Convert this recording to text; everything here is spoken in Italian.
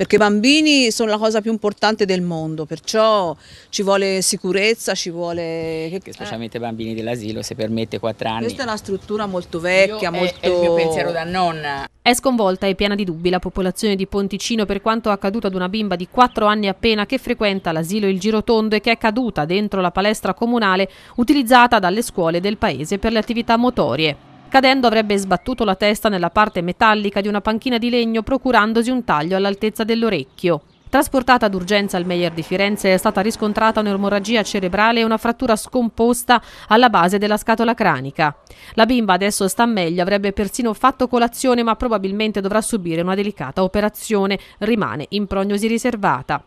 perché i bambini sono la cosa più importante del mondo, perciò ci vuole sicurezza, ci vuole... Perché specialmente i eh. bambini dell'asilo, se permette 4 anni. Questa è una struttura molto vecchia, Io molto... È, è il mio pensiero da nonna. È sconvolta e piena di dubbi la popolazione di Ponticino per quanto accaduto ad una bimba di 4 anni appena che frequenta l'asilo Il Girotondo e che è caduta dentro la palestra comunale utilizzata dalle scuole del paese per le attività motorie. Cadendo avrebbe sbattuto la testa nella parte metallica di una panchina di legno procurandosi un taglio all'altezza dell'orecchio. Trasportata d'urgenza al Meyer di Firenze è stata riscontrata un'emorragia cerebrale e una frattura scomposta alla base della scatola cranica. La bimba adesso sta meglio, avrebbe persino fatto colazione ma probabilmente dovrà subire una delicata operazione, rimane in prognosi riservata.